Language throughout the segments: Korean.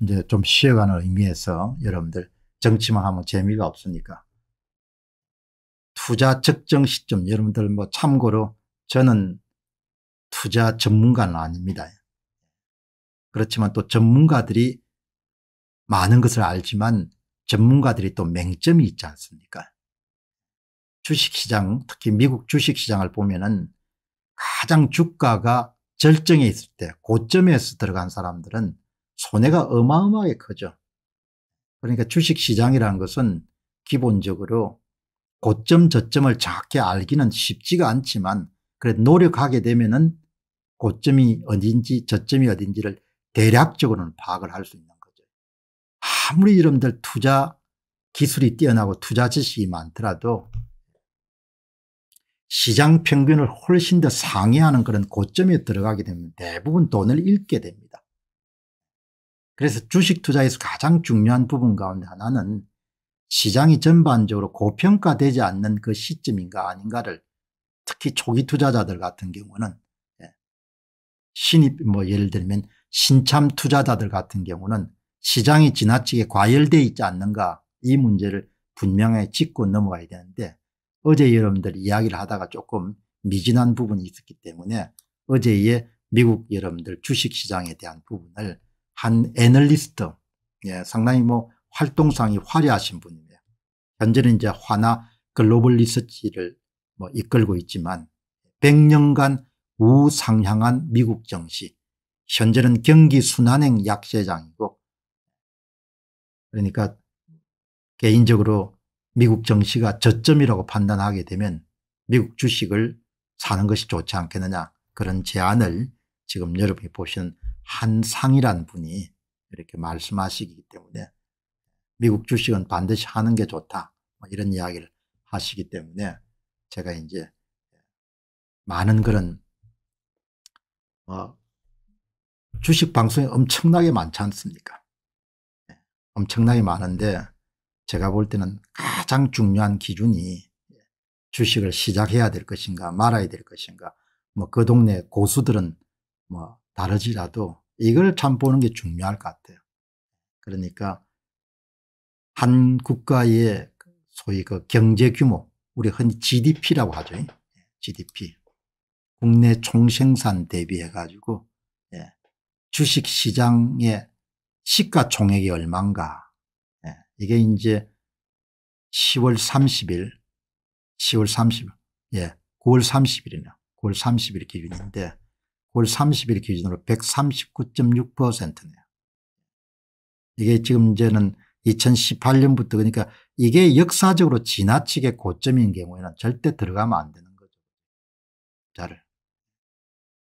이제 좀 쉬어가는 의미에서 여러분들 정치만 하면 재미가 없으니까 투자 적정 시점 여러분들 뭐 참고로 저는 투자 전문가는 아닙니다. 그렇지만 또 전문가들이 많은 것을 알지만 전문가들이 또 맹점이 있지 않습니까? 주식시장 특히 미국 주식시장을 보면은 가장 주가가 절정에 있을 때 고점에서 들어간 사람들은 손해가 어마어마하게 커져 그러니까 주식시장이라는 것은 기본적으로 고점 저점을 정확히 알기는 쉽지가 않지만 그래도 노력하게 되면 은 고점이 어딘지 저점이 어딘지를 대략적으로는 파악을 할 수 있는 거죠. 아무리 여러분들 투자 기술이 뛰어나고 투자 지식이 많더라도 시장 평균을 훨씬 더 상회하는 그런 고점에 들어가게 되면 대부분 돈을 잃게 됩니다. 그래서 주식 투자에서 가장 중요한 부분 가운데 하나는 시장이 전반적으로 고평가되지 않는 그 시점인가 아닌가를 특히 초기 투자자들 같은 경우는 예, 신입 뭐 예를 들면 신참 투자자들 같은 경우는 시장이 지나치게 과열돼 있지 않는가 이 문제를 분명히 짚고 넘어가야 되는데 어제 여러분들 이야기를 하다가 조금 미진한 부분이 있었기 때문에 어제의 미국 여러분들 주식시장에 대한 부분을 한 애널리스트, 예, 상당히 뭐 활동상이 화려하신 분입니다. 현재는 이제 화나 글로벌 리서치를 뭐 이끌고 있지만 100년간 우상향한 미국 정시, 현재는 경기순환행 약세장이고 그러니까 개인적으로 미국 정시가 저점이라고 판단하게 되면 미국 주식을 사는 것이 좋지 않겠느냐 그런 제안을 지금 여러분이 보시는 한상이란 분이 이렇게 말씀하시기 때문에 미국 주식은 반드시 하는 게 좋다. 뭐 이런 이야기를 하시기 때문에 제가 이제 많은 그런 어, 주식 방송이 엄청나게 많지 않습니까? 예, 엄청나게 많은데 제가 볼 때는 가장 중요한 기준이 주식을 시작해야 될 것인가 말아야 될 것인가 뭐 그 동네 고수들은 뭐 다르지라도 이걸 참 보는 게 중요할 것 같아요. 그러니까 한 국가의 그 소위 그 경제 규모, 우리 흔히 GDP라고 하죠. GDP. 예, 국내 총생산 대비해가지고 예, 주식시장의 시가총액이 얼만가 예, 이게 이제 10월 30일 10월 30일 예. 9월 30일이나 9월 30일 기준인데 9월 30일 기준으로 139.6%네요. 이게 지금 이제는 2018년부터 그러니까 이게 역사적으로 지나치게 고점인 경우에는 절대 들어가면 안 되는 거죠. 자를.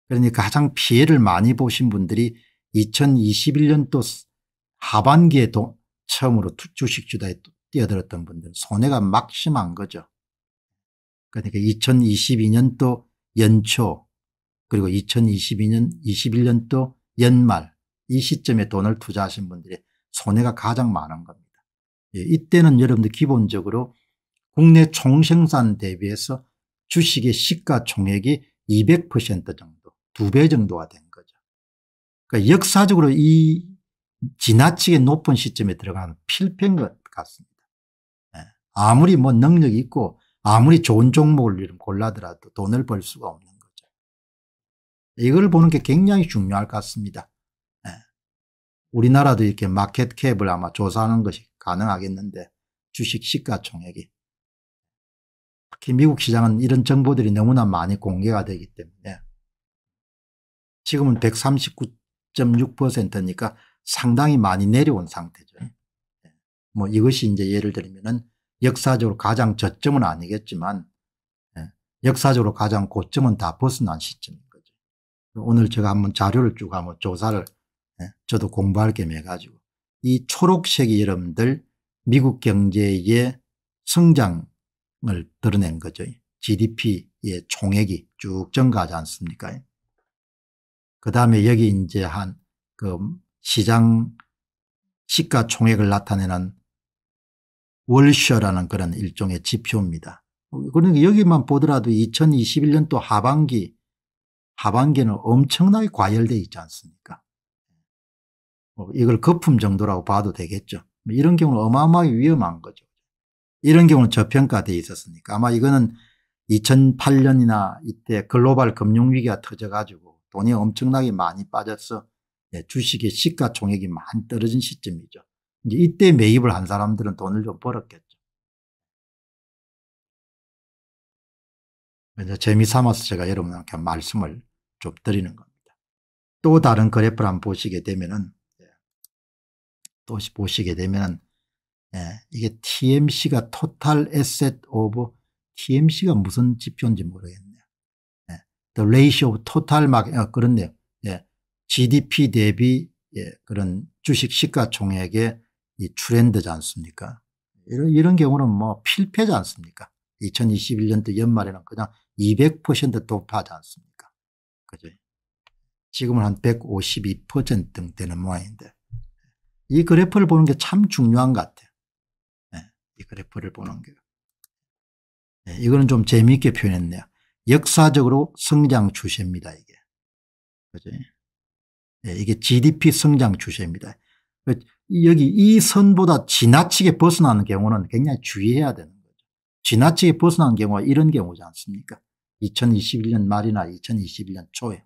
그러니까 가장 피해를 많이 보신 분들이 2021년도 하반기에 도 처음으로 주식 주다에 뛰어들었던 분들 손해가 막심한 거죠. 그러니까 2022년도 연초 그리고 2022년 21년도 연말 이 시점에 돈을 투자하신 분들의 손해가 가장 많은 겁니다. 예, 이때는 여러분들 기본적으로 국내 총생산 대비해서 주식의 시가총액이 200% 정도 두 배 정도가 된 거죠. 그러니까 역사적으로 이 지나치게 높은 시점에 들어가는 필패인 것 같습니다. 예, 아무리 뭐 능력이 있고 아무리 좋은 종목을 골라더라도 돈을 벌 수가 없는 이걸 보는 게 굉장히 중요할 것 같습니다. 예. 우리나라도 이렇게 마켓캡을 아마 조사하는 것이 가능하겠는데 주식 시가총액이. 특히 미국 시장은 이런 정보들이 너무나 많이 공개가 되기 때문에 지금은 139.6%니까 상당히 많이 내려온 상태죠. 예. 뭐 이것이 이제 예를 들면은 역사적으로 가장 저점은 아니겠지만 예. 역사적으로 가장 고점은 다 벗어난 시점 오늘 제가 한번 자료를 쭉 한번 조사를 예, 저도 공부할 겸 해가지고 이 초록색이 여러분들 미국 경제의 성장을 드러낸 거죠. GDP의 총액이 쭉 증가하지 않습니까? 그 다음에 여기 이제 한그 시장 시가 총액을 나타내는 월셔라는 그런 일종의 지표입니다. 그러니까 여기만 보더라도 2021년도 하반기 하반기는 엄청나게 과열돼 있지 않습니까? 뭐 이걸 거품 정도라고 봐도 되겠죠. 뭐 이런 경우는 어마어마하게 위험한 거죠. 이런 경우는 저평가돼 있었으니까 아마 이거는 2008년이나 이때 글로벌 금융위기가 터져가지고 돈이 엄청나게 많이 빠져서 예, 주식의 시가총액이 많이 떨어진 시점이죠. 이제 이때 매입을 한 사람들은 돈을 좀 벌었겠죠. 재미삼아서 제가 여러분한테 말씀을 좁드리는 겁니다. 또 다른 그래프를 한번 보시게 되면은 예. 또 보시게 되면은 예, 이게 TMC가 Total Asset of TMC가 무슨 지표인지 모르겠네요. 예, The Ratio of Total Market 아, 그렇네요. 예, GDP 대비 예, 그런 주식 시가총액의 이 트렌드지 않습니까? 이런, 이런 경우는 뭐 필패지 않습니까? 2021년도 연말에는 그냥 200% 돌파하지 않습니까? 그죠? 지금은 한 152% 되는 모양인데 이 그래프를 보는 게 참 중요한 것 같아요. 네, 이 그래프를 보는 게. 네, 이거는 좀 재미있게 표현했네요. 역사적으로 성장 추세입니다, 이게. 그죠? 네, 예, 이게 GDP 성장 추세입니다. 여기 이 선보다 지나치게 벗어나는 경우는 굉장히 주의해야 되는 거죠. 지나치게 벗어나는 경우가 이런 경우지 않습니까? 2021년 말이나 2021년 초에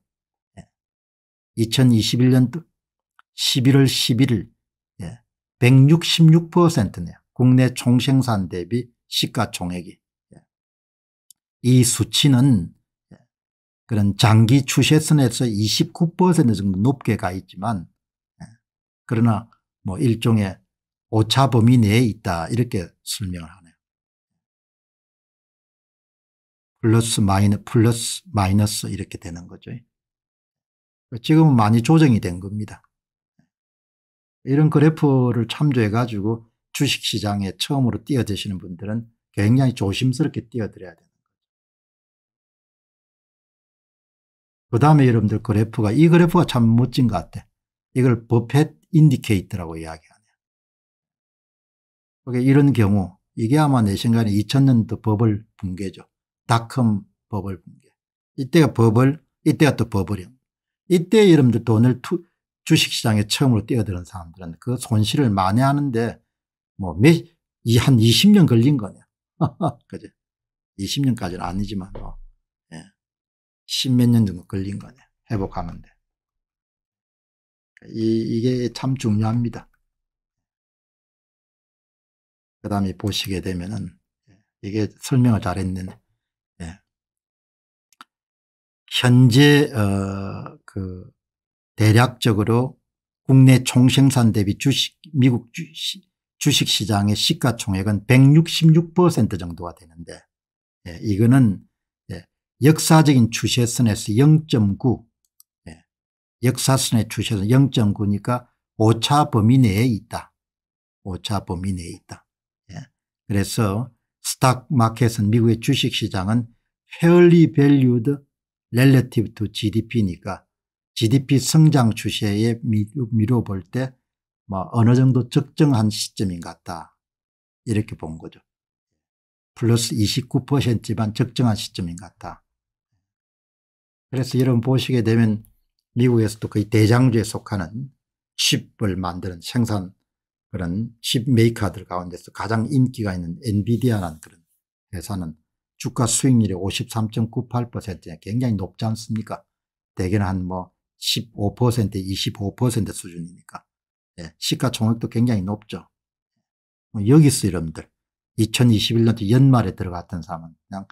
2021년 11월 11일 166%네요. 국내 총생산 대비 시가총액이. 예. 이 수치는 예. 그런 장기 추세선에서 29% 정도 높게 가 있지만 예. 그러나 뭐 일종의 오차범위 내에 있다 이렇게 설명을 합니다. 플러스 마이너 플러스 마이너스 이렇게 되는 거죠. 지금은 많이 조정이 된 겁니다. 이런 그래프를 참조해 가지고 주식시장에 처음으로 뛰어드시는 분들은 굉장히 조심스럽게 뛰어들어야 되는 거죠. 그 다음에 여러분들 그래프가 이 그래프가 참 멋진 것 같아. 이걸 버펫 인디케이터라고 이야기하네요. 그러 그러니까 이런 경우 이게 아마 내 생각에 2000년도 버블 붕괴죠. 다컴 버블 붕괴. 이때가 버블, 이때가 또 버블형. 이때 여러분들 돈을 투, 주식시장에 처음으로 뛰어드는 사람들은 그 손실을 만회하는데 뭐 몇, 이, 한 20년 걸린 거냐. 그죠? 20년까지는 아니지만 뭐, 예. 십몇 년 정도 걸린 거냐. 회복하는데. 이, 이게 참 중요합니다. 그 다음에 보시게 되면은 예, 이게 설명을 잘했는데 현재 어 그 대략적으로 국내 총생산 대비 주식 미국 주식 시장의 시가총액은 166% 정도가 되는데 예, 이거는 예, 역사적인 추세선에서 0.9 예, 역사선의 추세선 0.9니까 오차 범위 내에 있다. 오차 범위 내에 있다. 예, 그래서 스탁 마켓은 미국의 주식시장은 페어리 밸류드 relative to GDP니까 GDP 성장 추세에 미뤄 볼때 뭐 어느 정도 적정한 시점인 것 같다. 이렇게 본 거죠. 플러스 29%만 적정한 시점인 것 같다. 그래서 여러분 보시게 되면 미국에서도 거의 대장주에 속하는 칩을 만드는 생산 그런 칩 메이커들 가운데서 가장 인기가 있는 엔비디아라는 그런 회사는 주가 수익률이 53.98%에 굉장히 높지 않습니까? 대개는 한 뭐15% 25% 수준이니까 예, 시가총액도 굉장히 높죠. 뭐 여기서 여러분들 2021년도 연말에 들어갔던 사람은 그냥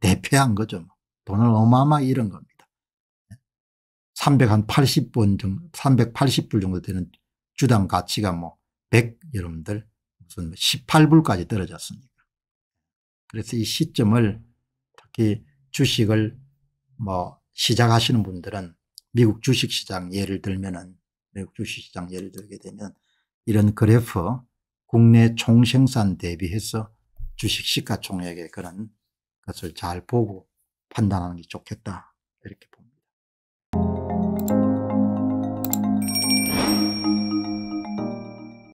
대패한 거죠. 뭐. 돈을 어마어마하게 잃은 겁니다. 380원 정도, 380불 정도 되는 주당 가치가 뭐 100 여러분들 무슨 18불까지 뭐 떨어졌습니다. 그래서 이 시점을 특히 주식을 뭐 시작하시는 분들은 미국 주식시장 예를 들면은 미국 주식시장 예를 들게 되면 이런 그래프 국내 총생산 대비해서 주식 시가총액의 그런 것을 잘 보고 판단하는 게 좋겠다 이렇게 봅니다.